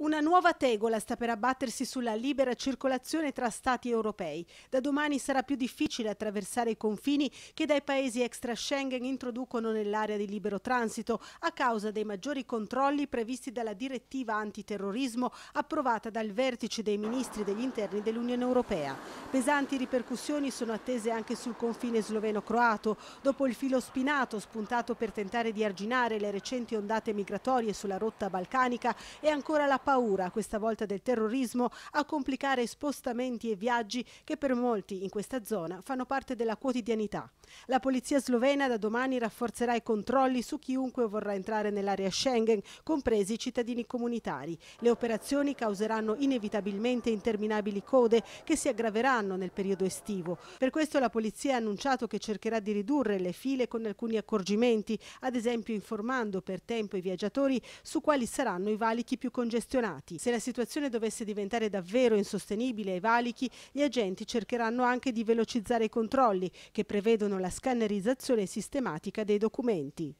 Una nuova tegola sta per abbattersi sulla libera circolazione tra stati europei. Da domani sarà più difficile attraversare i confini che dai paesi extra Schengen introducono nell'area di libero transito a causa dei maggiori controlli previsti dalla direttiva antiterrorismo approvata dal vertice dei ministri degli interni dell'Unione Europea. Pesanti ripercussioni sono attese anche sul confine sloveno-croato, dopo il filo spinato spuntato per tentare di arginare le recenti ondate migratorie sulla rotta balcanica e ancora la paura, questa volta del terrorismo, a complicare spostamenti e viaggi che per molti in questa zona fanno parte della quotidianità. La polizia slovena da domani rafforzerà i controlli su chiunque vorrà entrare nell'area Schengen, compresi i cittadini comunitari. Le operazioni causeranno inevitabilmente interminabili code che si aggraveranno nel periodo estivo. Per questo la polizia ha annunciato che cercherà di ridurre le file con alcuni accorgimenti, ad esempio informando per tempo i viaggiatori su quali saranno i valichi più congestionati sanzionati. Se la situazione dovesse diventare davvero insostenibile ai valichi, gli agenti cercheranno anche di velocizzare i controlli, che prevedono la scannerizzazione sistematica dei documenti.